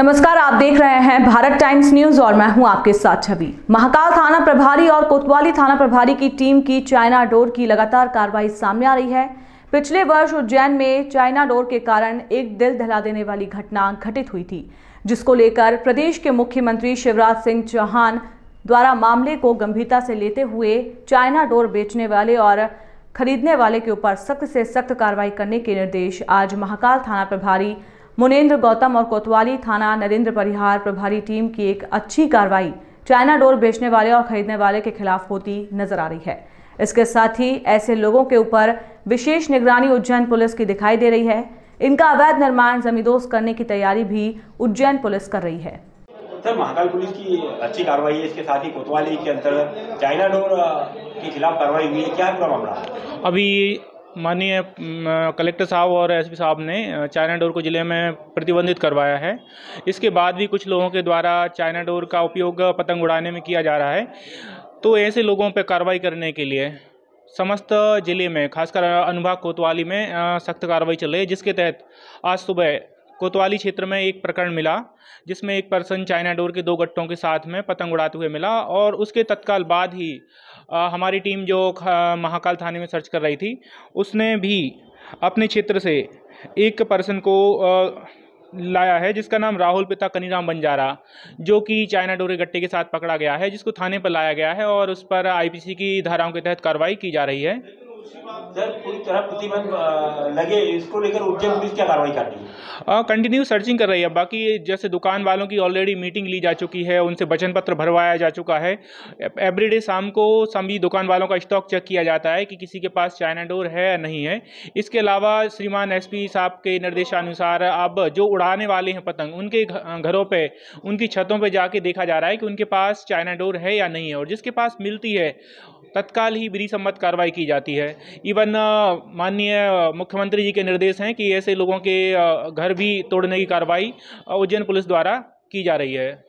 नमस्कार आप देख रहे हैं भारत टाइम्स न्यूज और मैं हूं आपके साथ छवि महाकाल थाना प्रभारी और कोतवाली थाना प्रभारी की टीम की चाइना डोर की लगातार कार्रवाई सामने आ रही है पिछले वर्ष उज्जैन में चाइना डोर के कारण एक दिल दहला देने वाली घटना घटित हुई थी जिसको लेकर प्रदेश के मुख्यमंत्री शिवराज सिंह चौहान द्वारा मामले को गंभीरता से लेते हुए चाइना डोर बेचने वाले और खरीदने वाले के ऊपर सख्त से सख्त कार्रवाई करने के निर्देश आज महाकाल थाना प्रभारी मुनेन्द्र गौतम और कोतवाली थाना नरेंद्र परिहार प्रभारी टीम की एक अच्छी कार्रवाई चाइना डोर बेचने वाले और खरीदने वाले के खिलाफ होती नजर आ रही है इसके साथ ही ऐसे लोगों के ऊपर विशेष निगरानी उज्जैन पुलिस की दिखाई दे रही है इनका अवैध निर्माण जमींदोज करने की तैयारी भी उज्जैन पुलिस कर रही है सर महाकाल पुलिस की अच्छी कार्रवाई है इसके साथ ही कोतवाली के अंतर्गत चाइना डोर के खिलाफ कार्रवाई हुई है क्या पूरा मामला अभी माननीय कलेक्टर साहब और एसपी साहब ने चाइना डोर को ज़िले में प्रतिबंधित करवाया है इसके बाद भी कुछ लोगों के द्वारा चाइना डोर का उपयोग पतंग उड़ाने में किया जा रहा है तो ऐसे लोगों पर कार्रवाई करने के लिए समस्त ज़िले में खासकर अनुभाग कोतवाली में सख्त कार्रवाई चल रही है जिसके तहत आज सुबह कोतवाली क्षेत्र में एक प्रकरण मिला जिसमें एक पर्सन चाइना डोर के दो गट्टों के साथ में पतंग उड़ाते हुए मिला और उसके तत्काल बाद ही आ, हमारी टीम जो महाकाल थाने में सर्च कर रही थी उसने भी अपने क्षेत्र से एक पर्सन को आ, लाया है जिसका नाम राहुल पिता कनीराम बंजारा जो कि चाइना डोरे गट्टे के साथ पकड़ा गया है जिसको थाने पर लाया गया है और उस पर आईपीसी की धाराओं के तहत कार्रवाई की जा रही है सर पूरी तरह प्रतिबंध लगे इसको लेकर उज्जैन पुलिस क्या कार्रवाई कर रही है कंटिन्यू सर्चिंग कर रही है बाकी जैसे दुकान वालों की ऑलरेडी मीटिंग ली जा चुकी है उनसे वचन पत्र भरवाया जा चुका है एवरीडे शाम को सभी दुकान वालों का स्टॉक चेक किया जाता है कि किसी के पास चाइना डोर है या नहीं है इसके अलावा श्रीमान एसपी साहब के निर्देशानुसार अब जो उड़ाने वाले हैं पतंग उनके घरों पर उनकी छतों पर जाके देखा जा रहा है कि उनके पास चाइना डोर है या नहीं है और जिसके पास मिलती है तत्काल ही बिरी सम्मत कार्रवाई की जाती है तकरीबन माननीय मुख्यमंत्री जी के निर्देश हैं कि ऐसे लोगों के घर भी तोड़ने की कार्रवाई उज्जैन पुलिस द्वारा की जा रही है